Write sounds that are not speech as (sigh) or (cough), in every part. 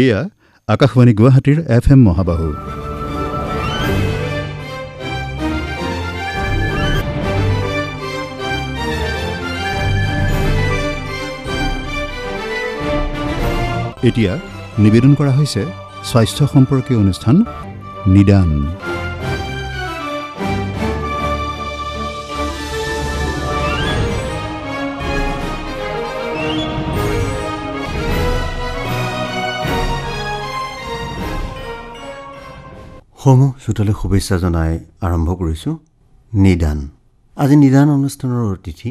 এয়া আকাশবাণী গুৱাহাটীৰ F M মহাবাহু এতিয়া নিবেদন কৰা হৈছে স্বাস্থ্য সম্পৰ্কীয় অনুষ্ঠান নিদান সমূহ শ্ৰোতালৈ শুভেচ্ছা জনাই আৰম্ভ কৰিছোঁ নিদান আজি নিদান অনুষ্ঠানৰ অতিথি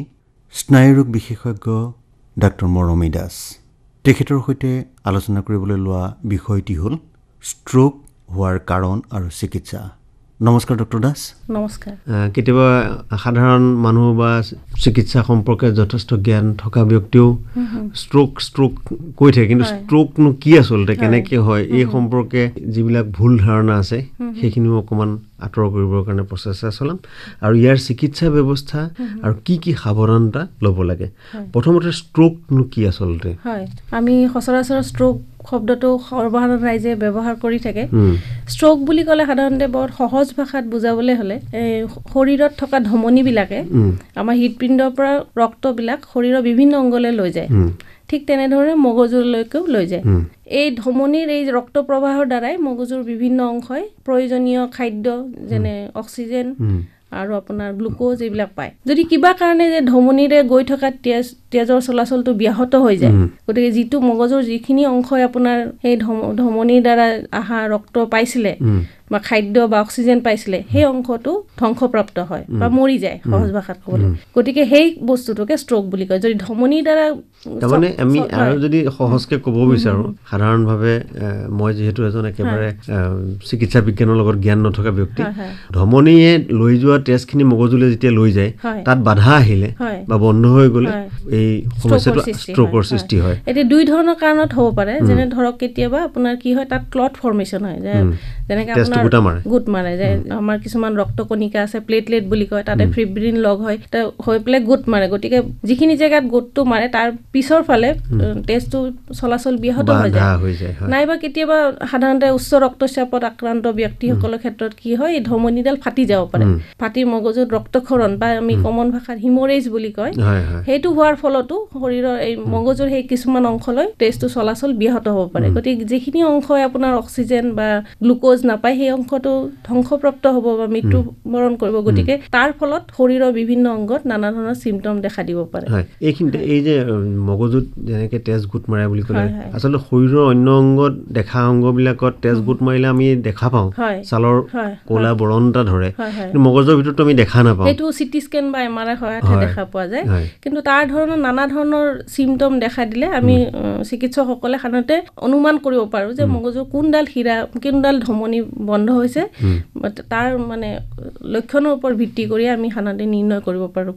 স্নায়ুৰোগ বিশেষজ্ঞ ডাক্তৰ মৰমী দাস তেখেতৰ সৈতে আলোচনা কৰিবলৈ লোৱা বিষয়টি হ'ল ষ্ট্ৰোক হোৱাৰ কাৰণ আৰু চিকিৎসা নমস্কাৰ ডক্টৰ দাস নমস্কাৰ কেতিয়াবা সাধাৰণ মানুহ বা চিকিৎসা সম্পৰ্কে যথেষ্ট জ্ঞান থকা ব্যক্তিও ষ্ট্ৰোক ষ্ট্ৰোক কৈ থাকে কিন্তু ষ্ট্ৰোকনো কি আচলতে কেনেকৈ হয় এই সম্পৰ্কে যিবিলাক ভুল ধাৰণা আছে সেইখিনিও অকণমান আঁতৰ কৰিবৰ কাৰণে প্ৰচেষ্টা চলাম আৰু ইয়াৰ চিকিৎসা ব্যৱস্থা আৰু কি কি সাৱধানতা ল'ব লাগে প্ৰথমতে ষ্ট্ৰোকনো কি আচলতে হয় আমি সচৰাচৰ ষ্ট্ৰোক শব্দটো সৰ্বসাধাৰণ ৰাইজে ব্যৱহাৰ কৰি থাকে ষ্ট্ৰক বুলি ক'লে সাধাৰণতে বৰ সহজ ভাষাত বুজাবলৈ হ'লে এই শৰীৰত থকা ধমনিবিলাকে আমাৰ হৃদপিণ্ডৰ পৰা ৰক্তবিলাক শৰীৰৰ বিভিন্ন অংগলৈ লৈ যায় ঠিক তেনেধৰণে মগজুলৈকেও লৈ যায় এই ধমনিৰ এই ৰক্ত প্ৰবাহৰ দ্বাৰাই মগজুৰ বিভিন্ন অংশই প্ৰয়োজনীয় খাদ্য যেনে অক্সিজেন আৰু আপোনাৰ গ্লুক'জ এইবিলাক পায় যদি কিবা কাৰণে যে ধমনিৰে গৈ থকা তেজ তেজৰ চলাচলটো ব্যাহত হৈ যায় গতিকে যিটো মগজুৰ যিখিনি অংশই আপোনাৰ সেই ধমনিৰ দ্বাৰা অহা ৰক্ত পাইছিলে বা খাদ্য বা অক্সিজেন পাইছিলে সেই অংশটো ধ্বংসপ্ৰাপ্ত হয় বা মৰি যায় সহজ ভাষাত ক'বলৈ গতিকে সেই বস্তুটোকে ষ্ট্ৰক বুলি কয় যদি ধমনিৰ দ্বাৰা তাৰমানে আমি আৰু যদি সহজকে ক'ব বিচাৰোঁ সাধাৰণভাৱে মই যিহেতু এজন একেবাৰে চিকিৎসা বিজ্ঞানৰ লগত জ্ঞান নথকা ব্যক্তি ধমনিয়ে লৈ যোৱা তেজখিনি মগজুলৈ যেতিয়া লৈ যায় তাত বাধা আহিলে বা বন্ধ হৈ গ'লে এই সমস্যাটো ষ্ট্ৰকৰ সৃষ্টি হয় এতিয়া দুই ধৰণৰ কাৰণত হ'ব পাৰে যেনে ধৰক কেতিয়াবা আপোনাৰ কি হয় তাত ক্লট ফৰ্মেশ্যন হয় যেনেকৈ গোট মাৰে যে আমাৰ কিছুমান ৰক্ত কণিকা আছে প্লেটলেট বুলি কয় তাতে ফ্ৰিব্ৰিন লগ হয় হৈ পেলাই গোট মাৰে গতিকে যিখিনি জেগাত গোটটো মাৰে তাৰ পিছৰ ফালে তেজটো চলাচল ব্যাহত হৈ যায় নাইবা কেতিয়াবা সাধাৰণতে উচ্চ ৰক্তচাপত আক্ৰান্ত ব্যক্তিসকলৰ ক্ষেত্ৰত কি হয় এই ধমনিডাল ফাটি যাব পাৰে ফাটি মগজুত ৰক্তক্ষৰণ বা আমি কমন ভাষাত হিমৰেজ বুলি কয় সেইটো হোৱাৰ ফলতো শৰীৰৰ এই মগজুৰ সেই কিছুমান অংশলৈ তেজটো চলাচল ব্যাহত হ'ব পাৰে গতিকে যিখিনি অংশই আপোনাৰ অক্সিজেন বা গ্লুক'জ নাপায় সেই অংশটো ধ্বংসপ্ৰাপ্ত হ'ব বা মৃত্যুবৰণ কৰিব গতিকে তাৰ ফলত শৰীৰৰ বিভিন্ন অংগত নানা ধৰণৰ চিমটম দেখা দিব পাৰে এইখিনিতে এই যে মগজুত যেনেকে তেজ গোট মাৰে বুলি ক'লে আচলতে শৰীৰৰ অন্য অংগত দেখা অংগবিলাকত তেজ গোট মাৰিলে আমি দেখা পাওঁ ছালৰ ক'লা বৰণ এটা ধৰে মগজৰ ভিতৰত আমি দেখা নাপাওঁ সেইটো চিটি স্কেন বা এম আৰ আই হয় দেখা পোৱা যায় কিন্তু তাৰ ধৰণৰ নানা ধৰণৰ চিমটম দেখা দিলে আমি চিকিৎসকসকলে সাধাৰণতে অনুমান কৰিব পাৰোঁ যে মগজুৰ কোনডাল হীৰা কোনডাল ধমনি বন্ধ হৈছে তাৰ মানে লক্ষণৰ ওপৰত ভিত্তি কৰি আমি সাধাৰণতে নিৰ্ণয় কৰিব পাৰোঁ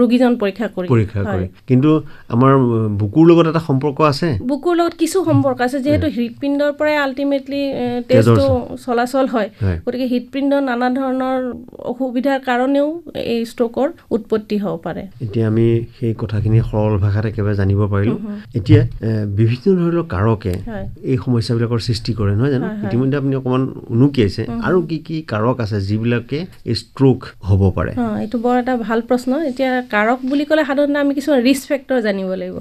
ৰোগীজন পৰীক্ষা কৰি পৰীক্ষা কৰে কিন্তু আমাৰ বুকুৰ লগত এটা সম্পৰ্ক আছে বুকুৰ লগত কিছু সম্পৰ্ক আছে যিহেতু হৃদপিণ্ডৰ পৰাই আল্টিমেটলি টেষ্টটো চলাচল হয় গতিকে হৃদপিণ্ড নানা ধৰণৰ অসুবিধাৰ কাৰণেও এই ষ্ট্ৰকৰ উৎপত্তি হ'ব পাৰে এতিয়া আমি সেই কথাখিনি সৰল ভাষাত একেবাৰে জানিব পাৰিলোঁ এতিয়া বিভিন্ন ধৰণৰ কাৰকে এই সমস্যাবিলাকৰ সৃষ্টি কৰে নহয় জানো ইতিমধ্যে আপুনি অকণমান কি আছে আৰু কি কি কাৰক আছে যিবিলাকে ষ্ট্ৰোক হ'ব পাৰে এইটো বৰ এটা ভাল প্ৰশ্ন এতিয়া কাৰক বুলি ক'লে সাধাৰণতে আমি কিছুমান ৰিস্ক ফেক্টৰ জানিব লাগিব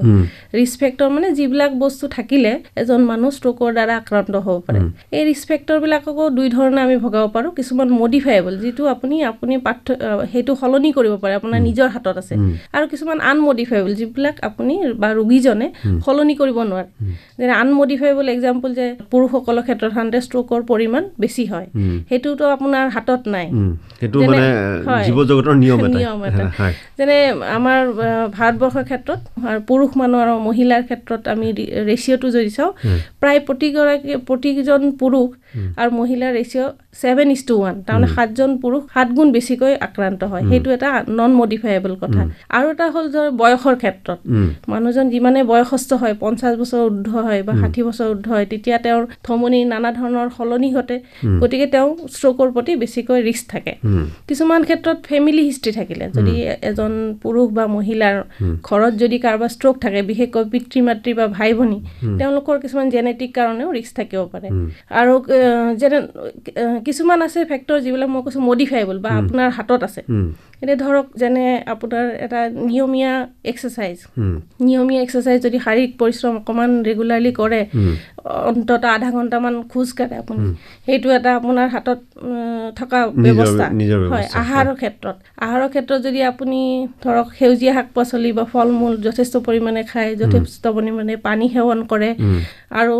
ৰিস্ক ফেক্টৰ মানে যিবিলাক বস্তু থাকিলে এজন মানুহ ষ্ট্ৰোকৰ দ্বাৰা আক্ৰান্ত হ'ব পাৰে এই ৰিস্ক ফেক্টৰবিলাককো দুই ধৰণে আমি ভগাব পাৰোঁ কিছুমান মডিফাইবল যিটো আপুনি আপুনি পাঠ্য সেইটো সলনি কৰিব পাৰে আপোনাৰ নিজৰ হাতত আছে আৰু কিছুমান আনমডিফাইবল যিবিলাক আপুনি বা ৰোগীজনে সলনি কৰিব নোৱাৰে যেনে আনমডিফাইবল এক্সাম্পল যে পুৰুষসকলৰ ক্ষেত্ৰত সাধাৰণতে ষ্ট্ৰোকৰ পৰিমাণ বেছি বেছি হয় সেইটোতো আপোনাৰ হাতত নাই (laughs) (laughs) যেনে আমাৰ ভাৰতবৰ্ষৰ ক্ষেত্ৰত পুৰুষ মানুহ আৰু মহিলাৰ ক্ষেত্ৰত আমি ৰেচিঅ'টো যদি চাওঁ প্ৰায় প্ৰতিগৰাকী প্ৰতিজন পুৰুষ আৰু মহিলাৰ ratio' seven is to one তাৰমানে সাতজন পুৰুষ সাত গুণ বেছিকৈ আক্ৰান্ত হয় সেইটো এটা নন মডিফাইবল কথা আৰু এটা হ'ল যে বয়সৰ ক্ষেত্ৰত মানুহজন যিমানে বয়সস্থ হয় পঞ্চাছ বছৰ উৰ্ধ হয় বা ষাঠি বছৰ ঊৰ্ধ হয় তেতিয়া তেওঁৰ থমনিৰ নানা ধৰণৰ সলনি ঘটে গতিকে তেওঁ ষ্ট্ৰকৰ প্ৰতি বেছিকৈ ৰিস্ক থাকে কিছুমান ক্ষেত্ৰত ফেমিলি হিষ্ট্ৰী থাকিলে যদি এজন পুৰুষ বা মহিলাৰ ঘৰত যদি কাৰোবাৰ ষ্ট্ৰক থাকে বিশেষকৈ পিতৃ মাতৃ বা ভাই ভনী তেওঁলোকৰ কিছুমান জেনেটিক কাৰণেও ৰিস্ক থাকিব পাৰে আৰু যেনে কিছুমান আছে ফেক্টৰ যিবিলাক মই কৈছোঁ মডিফাইবল বা আপোনাৰ হাতত আছে এতিয়া ধৰক যেনে আপোনাৰ এটা নিয়মীয়া এক্সাৰচাইজ নিয়মীয়া এক্সাৰচাইজ যদি শাৰীৰিক পৰিশ্ৰম অকণমান ৰেগুলাৰলি কৰে অন্ততঃ আধা ঘণ্টামান খোজ কাঢ়ে আপুনি সেইটো এটা এটা আপোনাৰ হাতত থকা ব্যৱস্থা হয় আহাৰৰ ক্ষেত্ৰত আহাৰৰ ক্ষেত্ৰত যদি আপুনি ধৰক সেউজীয়া শাক পাচলি বা ফল মূল যথেষ্ট পৰিমাণে খায় যথেষ্ট পৰিমাণে পানী সেৱন কৰে আৰু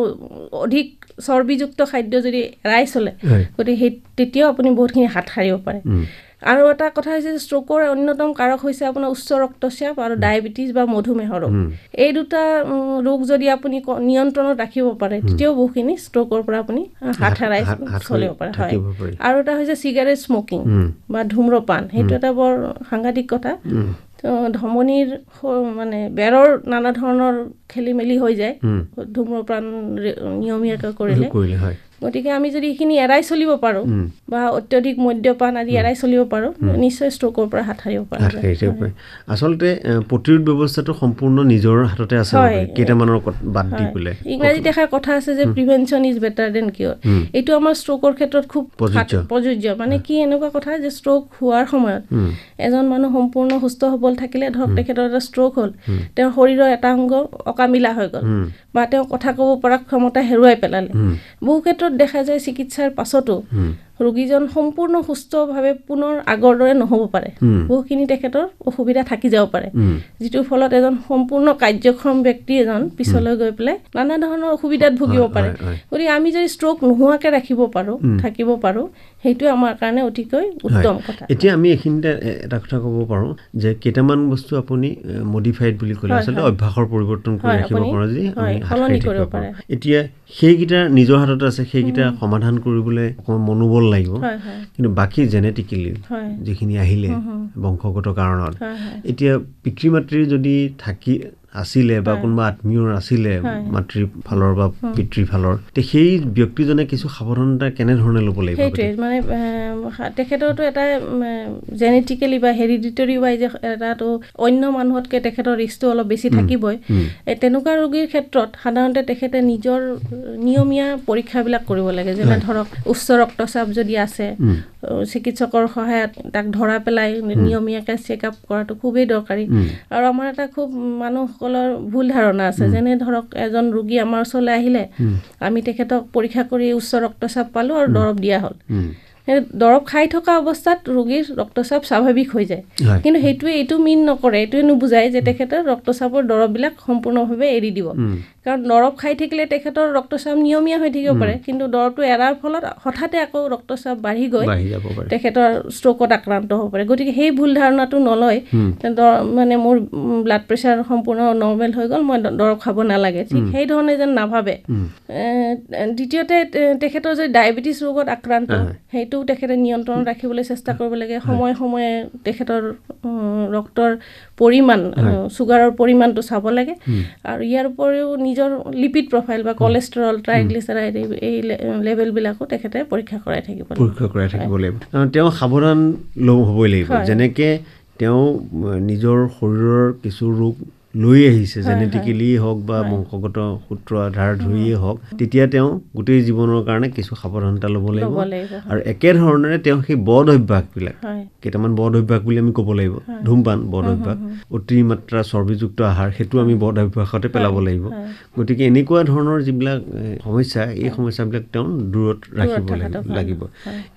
অধিক চৰ্বিযুক্ত খাদ্য যদি এৰাই চলে গতিকে সেই তেতিয়াও আপুনি বহুতখিনি হাত সাৰিব পাৰে আৰু এটা কথা হৈছে ষ্ট্ৰকৰ অন্যতম কাৰক হৈছে আপোনাৰ উচ্চ ৰক্তচাপ আৰু ডায়েবেটিছ বা মধুমেহ ৰোগ এই দুটা ৰোগ যদি আপুনি নিয়ন্ত্ৰণত ৰাখিব পাৰে তেতিয়াও বহুখিনি ষ্ট্ৰকৰ পৰা আপুনি হাত হেৰাই চলিব পাৰে হয় আৰু এটা হৈছে চিগাৰেট স্মকিং বা ধূম্ৰপান সেইটো এটা বৰ সাংঘাতিক কথা ধমনিৰ মানে বেৰৰ নানা ধৰণৰ খেলি মেলি হৈ যায় ধূম্ৰপ্ৰাণ নিয়মীয়াকৈ কৰিলে গতিকে আমি যদি এইখিনি এৰাই চলিব পাৰোঁ বা অত্যাধিক মদ্যপান আদি এৰাই চলিব পাৰোঁ নিশ্চয় ষ্ট্ৰকৰ পৰা হাত সাৰিব পাৰোঁ আচলতে প্ৰতিৰোধ ব্যৱস্থাটো সম্পূৰ্ণ নিজৰ হাততে আছে ইংৰাজীত এষাৰ কথা আছে যে প্ৰিভেনশ্যন ইজ বেটাৰ দেন কিয় এইটো আমাৰ ষ্ট্ৰকৰ ক্ষেত্ৰত খুব প্ৰযোজ্য মানে কি এনেকুৱা কথা যে ষ্ট্ৰক হোৱাৰ সময়ত এজন মানুহ সম্পূৰ্ণ সুস্থ সবল থাকিলে ধৰক তেখেতৰ এটা ষ্ট্ৰক হ'ল তেওঁৰ শৰীৰৰ এটা অংগ অকামিলা হৈ গ'ল বা তেওঁ কথা ক'ব পৰা ক্ষমতা হেৰুৱাই পেলালে বহু ক্ষেত্ৰত পিছত দেখা যায় চিকিৎসাৰ পাছতো ৰোগীজন সম্পূৰ্ণ সুস্থভাৱে পুনৰ আগৰ দৰে নহ'ব পাৰে বহুখিনি তেখেতৰ অসুবিধা থাকি যাব পাৰে যিটোৰ ফলত এজন সম্পূৰ্ণ কাৰ্যক্ষম ব্যক্তি এজন পিছলৈ গৈ পেলাই নানা ধৰণৰ অসুবিধাত ভুগিব পাৰে গতিকে আমি যদি ষ্ট্ৰক নোহোৱাকৈ ৰাখিব পাৰোঁ থাকিব পাৰোঁ সেইটো আমাৰ কাৰণে অতিকৈ উত্তম কথা এতিয়া আমি এইখিনিতে এটা কথা ক'ব পাৰোঁ যে কেইটামান বস্তু আপুনি মডিফাইড বুলি ক'লে আচলতে অভ্যাসৰ পৰিৱৰ্তন কৰি ৰাখিব পাৰোঁ যে এতিয়া সেইকেইটা নিজৰ হাতত আছে সেইকেইটা সমাধান কৰিবলৈ অকণমান মনোবল লাগিব কিন্তু বাকী জেনেটিকেলি যিখিনি আহিলে বংশগত কাৰণত এতিয়া পিতৃ মাতৃ যদি থাকি আছিলে বা কোনোবা আত্মীয় আছিলে মাতৃৰ ফালৰ বা পিতৃৰ ফালৰ সেই ব্যক্তিজনে কিছু সাৱধানতা কেনেধৰণে ল'ব লাগিব সেইটোৱে মানে তেখেতৰতো এটা জেনেটিকেলি বা হেৰিডিটৰী ৱাইজ এটা অন্য মানুহতকৈ তেখেতৰ ৰিস্কটো অলপ বেছি থাকিবই তেনেকুৱা ৰোগীৰ ক্ষেত্ৰত সাধাৰণতে তেখেতে নিজৰ নিয়মীয়া পৰীক্ষাবিলাক কৰিব লাগে যেনে ধৰক উচ্চ ৰক্তচাপ যদি আছে চিকিৎসকৰ সহায়ত তাক ধৰা পেলাই নিয়মীয়াকৈ চেক আপ কৰাটো খুবেই দৰকাৰী আৰু আমাৰ এটা খুব মানুহ সকলৰ ভুল ধাৰণা আছে যেনে ধৰক এজন ৰোগী আমাৰ ওচৰলৈ আহিলে আমি তেখেতক পৰীক্ষা কৰি উচ্চ ৰক্তচাপ পালোঁ আৰু দৰৱ দিয়া হ'ল দৰৱ খাই থকা অৱস্থাত ৰোগীৰ ৰক্তচাপ স্বাভাৱিক হৈ যায় কিন্তু সেইটোৱে এইটো মিন নকৰে এইটোৱে নুবুজায় যে তেখেতৰ ৰক্তচাপৰ দৰৱবিলাক সম্পূৰ্ণভাৱে এৰি দিব কাৰণ দৰৱ খাই থাকিলে তেখেতৰ ৰক্তচাপ নিয়মীয়া হৈ থাকিব পাৰে কিন্তু দৰৱটো এৰাৰ ফলত হঠাতে আকৌ ৰক্তচাপ বাঢ়ি গৈ তেখেতৰ ষ্ট্ৰকত আক্ৰান্ত হ'ব পাৰে গতিকে সেই ভুল ধাৰণাটো নলয় মানে মোৰ ব্লাড প্ৰেছাৰ সম্পূৰ্ণ নৰ্মেল হৈ গ'ল মই দৰৱ খাব নালাগে ঠিক সেইধৰণে যেন নাভাবে দ্বিতীয়তে তেখেতৰ যদি ডায়েবেটিছ ৰোগত আক্ৰান্ত সেই সেইটো তেখেতে নিয়ন্ত্ৰণ ৰাখিবলৈ চেষ্টা কৰিব লাগে সময়ে সময়ে তেখেতৰ ৰক্তৰ পৰিমাণ চুগাৰৰ পৰিমাণটো চাব লাগে আৰু ইয়াৰ উপৰিও নিজৰ লিপিড প্ৰফাইল বা কলেষ্ট্ৰল ট্ৰাইগ্লিচেৰাইড এই লেভেলবিলাকো তেখেতে পৰীক্ষা কৰাই থাকিব পৰীক্ষা কৰাই থাকিব লাগিব তেওঁ সাৱধান ল'ব হ'বই লাগিব যেনেকৈ তেওঁ নিজৰ শৰীৰৰ কিছু ৰোগ লৈ আহিছে জেনেটিকেলিয়ে হওক বা বংশগত সূত্ৰ আধাৰ ধৰিয়েই হওক তেতিয়া তেওঁ গোটেই জীৱনৰ কাৰণে কিছু সাৱধানতা ল'ব লাগিব আৰু একেধৰণেৰে তেওঁ সেই বধ অভ্যাসবিলাক কেইটামান বধ অভ্যাস বুলি আমি ক'ব লাগিব ধূমপান বধ অভ্যাস অতিমাত্ৰা চৰ্বিযুক্ত আহাৰ সেইটো আমি বধ অভ্যাসতে পেলাব লাগিব গতিকে এনেকুৱা ধৰণৰ যিবিলাক সমস্যা এই সমস্যাবিলাক তেওঁ দূৰত ৰাখিব লাগিব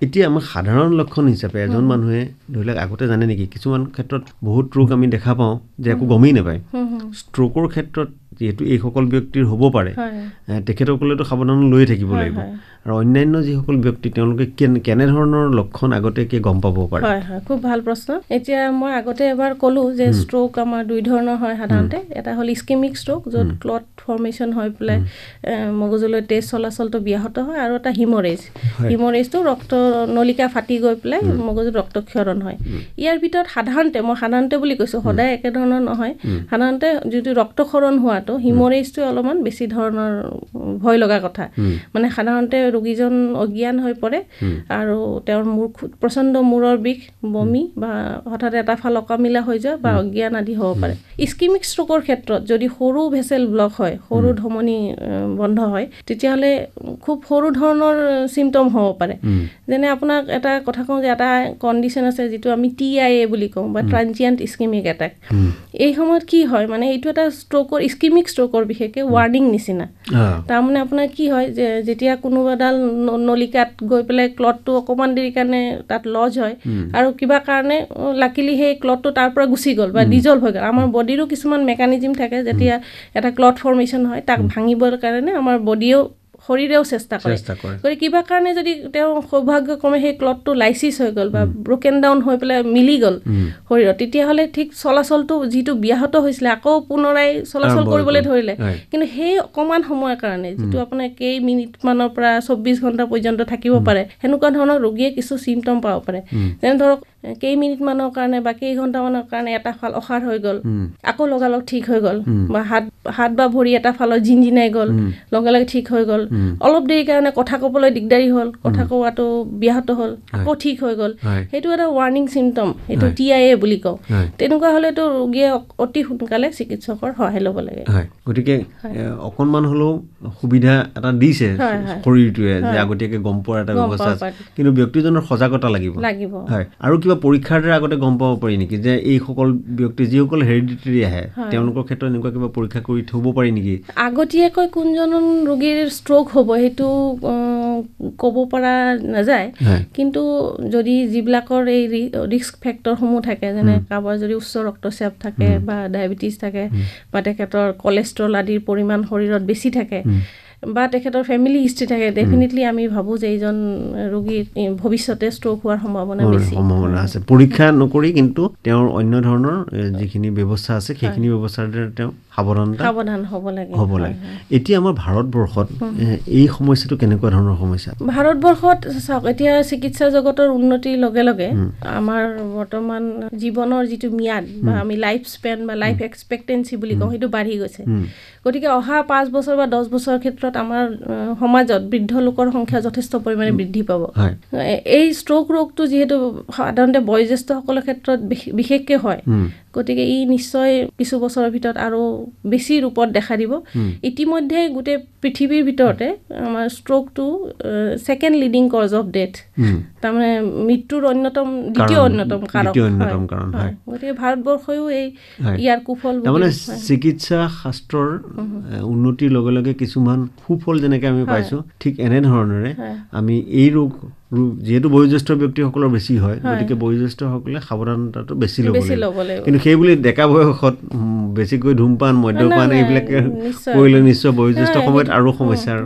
এতিয়া আমাৰ সাধাৰণ লক্ষণ হিচাপে এজন মানুহে ধৰি লওক আগতে জানে নেকি কিছুমান ক্ষেত্ৰত বহুত ৰোগ আমি দেখা পাওঁ যে একো গমেই নাপায় ষ্ট্ৰকৰ ক্ষেত্ৰত যিহেতু এইসকল ব্যক্তিৰ হ'ব পাৰে তেখেতসকলেতো সাৱধান লৈয়ে থাকিব লাগিব আৰু অন্যান্য যিসকল ব্যক্তি তেওঁলোকে কেনেধৰণৰ লক্ষণ আগতীয়াকৈ গম পাব পাৰে হয় হয় খুব ভাল প্ৰশ্ন এতিয়া মই আগতে এবাৰ ক'লো যে ষ্ট্ৰক আমাৰ দুই ধৰণৰ হয় সাধাৰণতে এটা হ'ল স্কিমিক ষ্ট্ৰক য'ত ক্লট ফৰ্মেশ্যন হৈ পেলাই মগজুলৈ তেজ চলাচলটো ব্যাহত হয় আৰু এটা হিমৰেজ হিমৰেজটো ৰক্ত নলিকা ফাটি গৈ পেলাই মগজুত ৰক্তক্ষৰণ হয় ইয়াৰ ভিতৰত সাধাৰণতে মই সাধাৰণতে বুলি কৈছোঁ সদায় একেধৰণৰ নহয় সাধাৰণতে যিটো ৰক্তক্ষৰণ হোৱাটো হিমৰেজটোৱে অলপমান বেছি ধৰণৰ ভয় লগা কথা মানে সাধাৰণতে ৰোগীজন অজ্ঞান হৈ পৰে আৰু তেওঁৰ মূৰ প্ৰচণ্ড মূৰৰ বিষ বমি বা হঠাৎ এটা ফাল অকামিলা হৈ যোৱা বা অজ্ঞান আদি হ'ব পাৰে স্কিমিক ষ্ট্ৰকৰ ক্ষেত্ৰত যদি সৰু ভেচেল ব্লক হয় সৰু ধমনি বন্ধ হয় তেতিয়াহ'লে খুব সৰু ধৰণৰ চিমটম হ'ব পাৰে যেনে আপোনাক এটা কথা কওঁ যে এটা কণ্ডিশ্যন আছে যিটো আমি টি আই এ বুলি কওঁ বা ট্ৰাঞ্জিয়েণ্ট স্কিমিক এটেক এই সময়ত কি হয় মানে এইটো এটা ষ্ট্ৰকৰ স্কিমিক ষ্ট্ৰকৰ বিশেষকৈ ৱাৰ্ণিং নিচিনা তাৰমানে আপোনাৰ কি হয় যে যেতিয়া কোনোবা যিডাল নলিকাত গৈ পেলাই ক্লথটো অকণমান দেৰি কাৰণে তাত লজ হয় আৰু কিবা কাৰণে লাকিলি সেই ক্লটটো তাৰ পৰা গুচি গ'ল বা ডিজল্ভ হৈ গ'ল আমাৰ বডিৰো কিছুমান মেকানিজিম থাকে যেতিয়া এটা ক্লথ ফৰ্মেশ্যন হয় তাক ভাঙিবৰ কাৰণে আমাৰ বডিও শৰীৰেও চেষ্টা কৰে গতিকে কিবা কাৰণে যদি তেওঁ সৌভাগ্যক্ৰমে সেই ক্লটটো লাইচিছ হৈ গ'ল বা ব্ৰকেন ডাউন হৈ পেলাই মিলি গ'ল শৰীৰত তেতিয়াহ'লে ঠিক চলাচলটো যিটো ব্যাহত হৈছিলে আকৌ পুনৰাই চলাচল কৰিবলৈ ধৰিলে কিন্তু সেই অকণমান সময়ৰ কাৰণে যিটো আপোনাৰ কেই মিনিটমানৰ পৰা চৌব্বিছ ঘণ্টা পৰ্যন্ত থাকিব পাৰে সেনেকুৱা ধৰণৰ ৰোগীয়ে কিছু চিমটম পাব পাৰে যেনে ধৰক কেইমিনিটমানৰ কাৰণে বা কেইঘণ্টামানৰ কাৰণে এটা ফাল অসাৰ হৈ গ'ল আকৌ লগালগ ঠিক হৈ গ'ল বা হাত হাত বা ভৰি এটা ফালত জিনজিনাই গ'ল লগে লগে ঠিক হৈ গ'ল অলপ দেৰি কাৰণে কথা ক'বলৈ দিগদাৰী হ'ল কথা কোৱাটো ব্যাহত হ'ল আকৌ ঠিক হৈ গ'ল সেইটো এটা ৱাৰ্ণিং চিমটম সেইটো টি আই এ বুলি কওঁ তেনেকুৱা হ'লেতো ৰোগীয়ে অতি সোনকালে চিকিৎসকৰ সহায় ল'ব লাগে গতিকে অকণমান হ'লেও সুবিধা এটা দিছে শৰীৰটোৱে যে আগতীয়াকৈ গম পোৱাৰ এটা ব্যৱস্থা কিন্তু ব্যক্তিজনৰ সজাগতা লাগিব লাগিব হয় আৰু কিবা কিবা পৰীক্ষাৰ দ্বাৰা আগতে গম পাব পাৰি নেকি যে এইসকল ব্যক্তি যিসকল হেৰিডিটেৰী আহে তেওঁলোকৰ ক্ষেত্ৰত এনেকুৱা কিবা পৰীক্ষা কৰি থ'ব পাৰি নেকি আগতীয়াকৈ কোনজন ৰোগীৰ ষ্ট্ৰ'ক হ'ব সেইটো ক'ব পৰা নাযায় কিন্তু যদি যিবিলাকৰ এই ৰিস্ক ফেক্টৰসমূহ থাকে যেনে কাৰোবাৰ যদি উচ্চ ৰক্তচাপ থাকে বা ডায়েবেটিছ থাকে বা তেখেতৰ কলেষ্ট্ৰল আদিৰ পৰিমাণ শৰীৰত বেছি থাকে বা তেখেতৰ ফেমিলি হিষ্ট্ৰি থাকে ডেফিনেটলি আমি ভাবোঁ যে এইজন ৰোগীৰ ভৱিষ্যতে ষ্ট্ৰ'ক হোৱাৰ সম্ভাৱনা সম্ভাৱনা আছে পৰীক্ষা নকৰি কিন্তু তেওঁৰ অন্য ধৰণৰ যিখিনি ব্যৱস্থা আছে সেইখিনি ব্যৱস্থাৰ দ্বাৰা তেওঁ ভাৰতবৰ্ষত ভাৰতবৰ্ষত চাওক এতিয়া চিকিৎসা জগতৰ উন্নতিৰ লগে লগে আমাৰ বৰ্তমান জীৱনৰ যিটো ম্যাদ বা আমি লাইফ স্পেন বা লাইফ এক্সপেক্টেঞ্চি বুলি কওঁ সেইটো বাঢ়ি গৈছে গতিকে অহা পাঁচ বছৰ বা দহ বছৰৰ ক্ষেত্ৰত আমাৰ সমাজত বৃদ্ধ লোকৰ সংখ্যা যথেষ্ট পৰিমাণে বৃদ্ধি পাব এই ষ্ট্ৰক ৰোগটো যিহেতু সাধাৰণতে বয়োজ্যেষ্ঠসকলৰ ক্ষেত্ৰত বিশেষকৈ হয় গতিকে ই নিশ্চয় কিছু বছৰৰ ভিতৰত আৰু বেছি ৰূপত দেখা দিব ইতিমধ্যে গোটেই পৃথিৱীৰ ভিতৰতে আমাৰ ষ্ট্ৰকটো second leading cause of death তাৰমানে মৃত্যুৰ অন্যতম দ্বিতীয় অন্যতম কাৰণ হয় গতিকে ভাৰতবৰ্ষয়ো এই ইয়াৰ কুফল তাৰমানে চিকিৎসা শাস্ত্ৰৰ উন্নতিৰ লগে লগে কিছুমান সুফল যেনেকে আমি পাইছোঁ ঠিক এনেধৰণেৰে আমি এই ৰোগ যিহেতু বয়োজ্যেষ্ঠ ব্যক্তিসকলৰ বেছি হয় গতিকে বয়োজ্যেষ্ঠসকলে সাৱধানতাটো বেছি ল'ব লাগিব কিন্তু সেইবুলি ডেকা বয়সত বেছিকৈ ধূমপান মদ্যপান এইবিলাক কৰিলে নিশ্চয় বয়োজ্যেষ্ঠ সময়ত আৰু সমস্যাৰ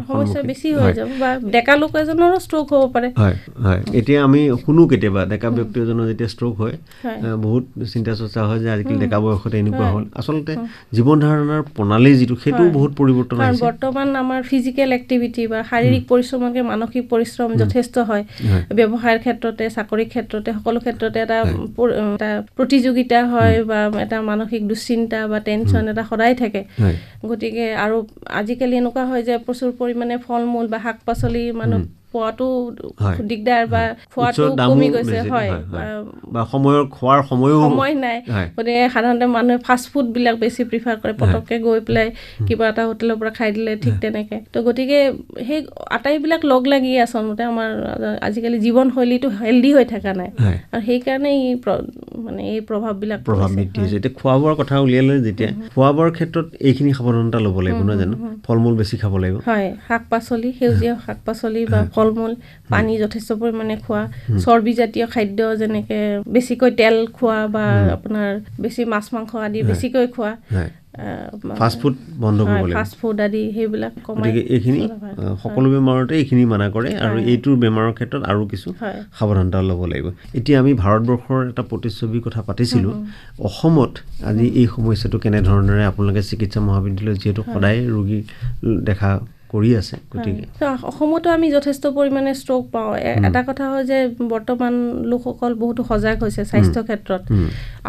ডেকা এতিয়া আমি শুনো কেতিয়াবা ডেকা ব্যক্তি এজনৰ যেতিয়া ষ্ট্ৰক হয় বহুত চিন্তা চৰ্চা হয় যে আজিকালি ডেকা বয়সত এনেকুৱা হ'ল আচলতে জীৱন ধাৰণৰ প্ৰণালী যিটো সেইটো বহুত পৰিৱৰ্তন বৰ্তমান আমাৰ ফিজিকেল এক্টিভিটি বা শাৰীৰিক পৰিশ্ৰমতকৈ মানসিক পৰিশ্ৰম যথেষ্ট হয় ব্যৱসায়ৰ ক্ষেত্ৰতে চাকৰিৰ ক্ষেত্ৰতে সকলো ক্ষেত্ৰতে এটা এটা প্ৰতিযোগিতা হয় বা এটা মানসিক দুশ্চিন্তা বা টেনচন এটা সদায় থাকে গতিকে আৰু আজিকালি এনেকুৱা হয় যে প্ৰচুৰ পৰিমাণে ফল মূল বা শাক পাচলি মানুহ খোৱাটো দিগদাৰ বা খোৱাটো কমি গৈছে হয় বা সময়ৰ খোৱাৰ সময়ো সময় নাই গতিকে সাধাৰণতে মানুহে ফাষ্টফুডবিলাক বেছি প্ৰিফাৰ কৰে পটককৈ গৈ পেলাই কিবা এটা হোটেলৰ পৰা খাই দিলে ঠিক তেনেকৈ তো গতিকে সেই আটাইবিলাক লগ লাগি আচলতে আমাৰ আজিকালি জীৱনশৈলীটো হেলদি হৈ থকা নাই আৰু সেইকাৰণে এই মানে এই প্ৰভাৱবিলাক প্ৰভাৱ বৃদ্ধি হৈছে এতিয়া খোৱা বোৱাৰ কথা উলিয়ালে যেতিয়া খোৱা বোৱাৰ ক্ষেত্ৰত এইখিনি সাৱধানতা ল'ব লাগিব নহয় জানো ফল মূল বেছি খাব লাগিব হয় শাক পাচলি সেউজীয়া শাক পাচলি বা ফল মূল পানী যথেষ্ট পৰিমাণে খোৱা চৰ্বিজাতীয় খাদ্য যেনেকে বেছিকৈ তেল খোৱা বা আপোনাৰ বেছি মাছ মাংস আদি বেছিকৈ খোৱা সকলো বেমাৰতে এইখিনি মানা কৰে আৰু এইটো বেমাৰৰ ক্ষেত্ৰত আৰু কিছু সাৱধানতা ল'ব লাগিব এতিয়া আমি ভাৰতবৰ্ষৰ এটা প্ৰতিচ্ছবিৰ কথা পাতিছিলোঁ অসমত আজি এই সমস্যাটো কেনেধৰণেৰে আপোনালোকে চিকিৎসা মহাবিদ্যালয় যিহেতু সদায় ৰোগী দেখা কৰি আছে গতিকে অসমতো আমি যথেষ্ট পৰিমাণে ষ্ট্ৰক পাওঁ এটা কথা হয় যে বৰ্তমান লোকসকল বহুতো সজাগ হৈছে স্বাস্থ্য ক্ষেত্ৰত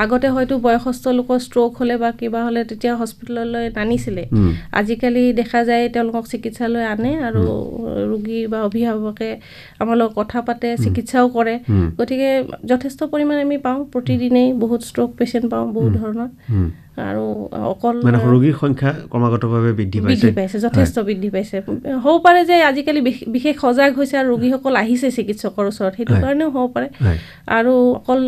আগতে হয়তো বয়সস্থ লোকৰ ষ্ট্ৰক হ'লে বা কিবা হ'লে তেতিয়া হস্পিটেললৈ নানিছিলে আজিকালি দেখা যায় তেওঁলোকক চিকিৎসালয় আনে আৰু ৰোগী বা অভিভাৱকে আমাৰ লগত কথা পাতে চিকিৎসাও কৰে গতিকে যথেষ্ট পৰিমাণে আমি পাওঁ প্ৰতিদিনেই বহুত ষ্ট্ৰক পেচেণ্ট পাওঁ বহুত ধৰণৰ আৰু অকল মানে ৰোগীৰ সংখ্যা ক্ৰমাগতভাৱে বৃদ্ধি পাইছে যথেষ্ট বৃদ্ধি পাইছে হ'ব পাৰে যে আজিকালি বিশেষ সজাগ হৈছে আৰু ৰোগীসকল আহিছে চিকিৎসকৰ ওচৰত সেইটো কাৰণেও হ'ব পাৰে আৰু অকল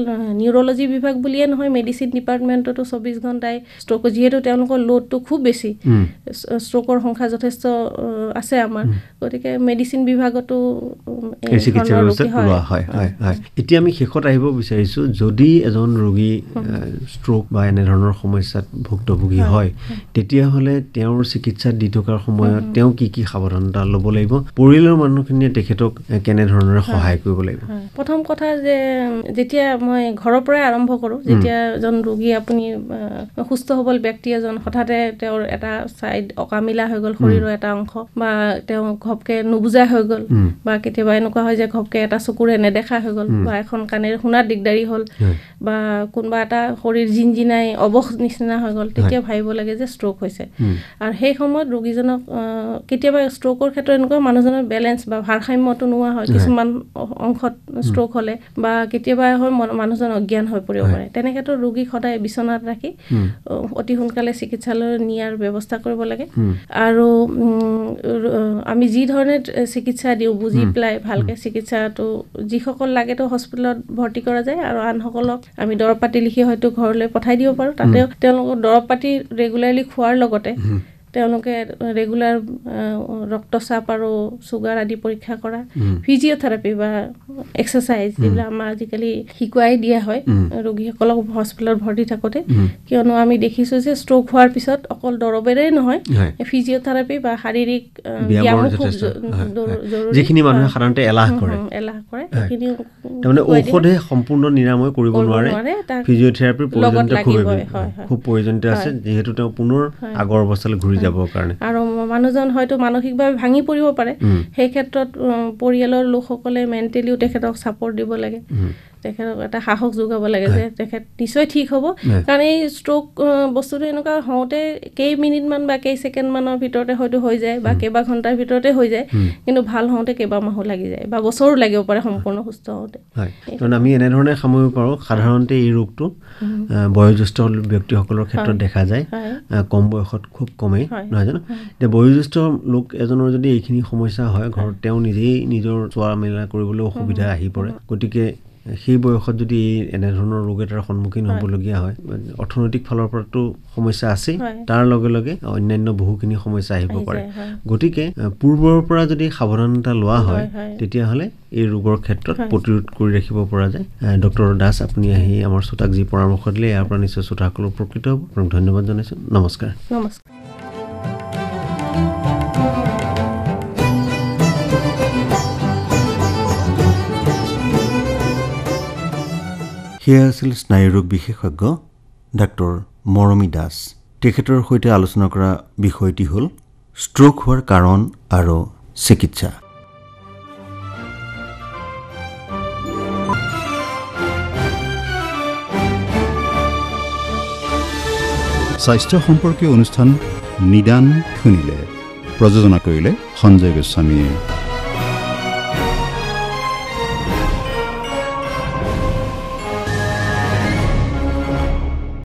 নিউৰলজি বিভাগ বুলিয়ে নহয় মেডিচিন ডিপাৰ্টমেণ্টতো চৌব্বিছ ঘণ্টাই ষ্ট্ৰক যিহেতু তেওঁলোকৰ লোডটো খুব বেছি ষ্ট্ৰকৰ সংখ্যা যথেষ্ট আছে আমাৰ গতিকে মেডিচিন বিভাগতো এতিয়া আমি শেষত আহিব বিচাৰিছোঁ যদি এজন ৰোগী ষ্ট্ৰক বা এনেধৰণৰ সমস্যা সমস্যাত ভুক্তভোগী হয় তেতিয়াহ'লে তেওঁৰ চিকিৎসা দি থকাৰ সময়ত তেওঁ কি কি সাৱধানতা ল'ব লাগিব পৰিয়ালৰ মানুহখিনিয়ে তেখেতক কেনেধৰণেৰে সহায় কৰিব লাগিব প্ৰথম কথা যে যেতিয়া মই ঘৰৰ পৰাই আৰম্ভ কৰোঁ যেতিয়া এজন ৰোগী আপুনি সুস্থ হ'বল ব্যক্তি এজন হঠাতে তেওঁৰ এটা ছাইড অকামিলা হৈ গ'ল শৰীৰৰ এটা অংশ বা তেওঁ ঘপকে নুবুজা হৈ গ'ল বা কেতিয়াবা এনেকুৱা হয় যে ঘপকে এটা চকুৰে নেদেখা হৈ গ'ল বা এখন কাণেৰে শুনাত দিগদাৰী হ'ল বা কোনোবা এটা শৰীৰ জিনজিনাই অৱস নিচিনা নিচিনা হৈ গ'ল তেতিয়া ভাবিব লাগে যে ষ্ট্ৰ'ক হৈছে আৰু সেই সময়ত ৰোগীজনক কেতিয়াবা ষ্ট্ৰ'কৰ ক্ষেত্ৰত এনেকুৱা মানুহজনৰ বেলেঞ্চ বা ভাৰসাম্যটো নোহোৱা হয় কিছুমান অংশত ষ্ট্ৰ'ক হ'লে বা কেতিয়াবা হয় মানুহজন অজ্ঞান হৈ পৰিব পাৰে তেনে ৰোগীক সদায় বিচনাত ৰাখি অতি সোনকালে চিকিৎসালয়লৈ নিয়াৰ ব্যৱস্থা কৰিব লাগে আৰু আমি যিধৰণে চিকিৎসা দিওঁ বুজি পেলাই ভালকৈ চিকিৎসাটো যিসকল লাগেতো হস্পিটেলত ভৰ্তি কৰা যায় আৰু আনসকলক আমি দৰৱ পাতি লিখি হয়তো ঘৰলৈ পঠাই দিব পাৰোঁ তাতে তেওঁলোকক দৰৱ পাতি ৰেগুলাৰলি খোৱাৰ লগতে তেওঁলোকে ৰেগুলাৰ ৰক্তচাপ আৰু চুগাৰ আদি পৰীক্ষা কৰা ফিজিঅ'থেৰাপি বা এক্সাৰচাইজ যিবিলাক আমাৰ আজিকালি শিকোৱাই দিয়া হয় ৰোগীসকলক হস্পিটেলত ভৰ্তি থাকোঁতে কিয়নো আমি দেখিছোঁ যে ষ্ট্ৰ'ক হোৱাৰ পিছত অকল দৰৱেৰে নহয় ফিজিঅ'থেৰাপি বা শাৰীৰিক যিখিনি মানুহে সাধাৰণতে এলাহ কৰে এলাহ কৰে সেইখিনি ঔষধে সম্পূৰ্ণ নিৰাময় কৰিব নোৱাৰে ফিজিঅ'থেৰাপিৰ প্ৰয়োজনীয় খুব প্ৰয়োজনীয় আছে যিহেতু তেওঁ পুনৰ আগৰ অৱস্থালৈ ঘূৰি যাবৰ কাৰণে আৰু মানুহজন হয়তো মানসিকভাৱে ভাঙি পৰিব পাৰে সেই ক্ষেত্ৰত পৰিয়ালৰ লোকসকলে মেণ্টেলিও তেখেতক ছাপৰ্ট দিব লাগে তেখেতক এটা সাহস যোগাব লাগে যে তেখেত নিশ্চয় ঠিক হ'ব কাৰণ এই ষ্ট্ৰক বস্তুটো এনেকুৱা হওঁতে কেই মিনিটমান বা কেই ছেকেণ্ডমানৰ ভিতৰতে হয়তো হৈ যায় বা কেইবা ঘণ্টাৰ ভিতৰতে হৈ যায় কিন্তু ভাল হওঁতে কেইবামাহো লাগি যায় বা বছৰো লাগিব পাৰে সম্পূৰ্ণ সুস্থ হওঁতে কাৰণ আমি এনেধৰণে সামৰিব পাৰোঁ সাধাৰণতে এই ৰোগটো বয়োজ্যেষ্ঠ ব্যক্তিসকলৰ ক্ষেত্ৰত দেখা যায় কম বয়সত খুব কমেই নহয় জানো এতিয়া বয়োজ্যেষ্ঠ লোক এজনৰ যদি এইখিনি সমস্যা হয় ঘৰত তেওঁ নিজেই নিজৰ চোৱা মেলা কৰিবলৈ অসুবিধা আহি পৰে গতিকে সেই বয়সত যদি এই এনেধৰণৰ ৰোগ এটাৰ সন্মুখীন হ'বলগীয়া হয় অৰ্থনৈতিক ফালৰ পৰাতো সমস্যা আছেই তাৰ লগে লগে অন্যান্য বহুখিনি সমস্যা আহিব পাৰে গতিকে পূৰ্বৰ পৰা যদি সাৱধানতা লোৱা হয় তেতিয়াহ'লে এই ৰোগৰ ক্ষেত্ৰত প্ৰতিৰোধ কৰি ৰাখিব পৰা যায় ডক্টৰ দাস আপুনি আহি আমাৰ শ্ৰোতাক যি পৰামৰ্শ দিলে ইয়াৰ পৰা নিশ্চয় শ্ৰোতাসকলৰ উপকৃত হ'ব আপোনাক ধন্যবাদ জনাইছোঁ নমস্কাৰ সেয়া আছিল স্নায়ুৰোগ বিশেষজ্ঞ ডাক্তৰ মৰমী দাস তেখেতৰ সৈতে আলোচনা কৰা বিষয়টি হ'ল ষ্ট্ৰোক হোৱাৰ কাৰণ আৰু চিকিৎসা স্বাস্থ্য সম্পৰ্কীয় অনুষ্ঠান নিদান শুনিলে প্ৰযোজনা কৰিলে সঞ্জয় গোস্বামীয়ে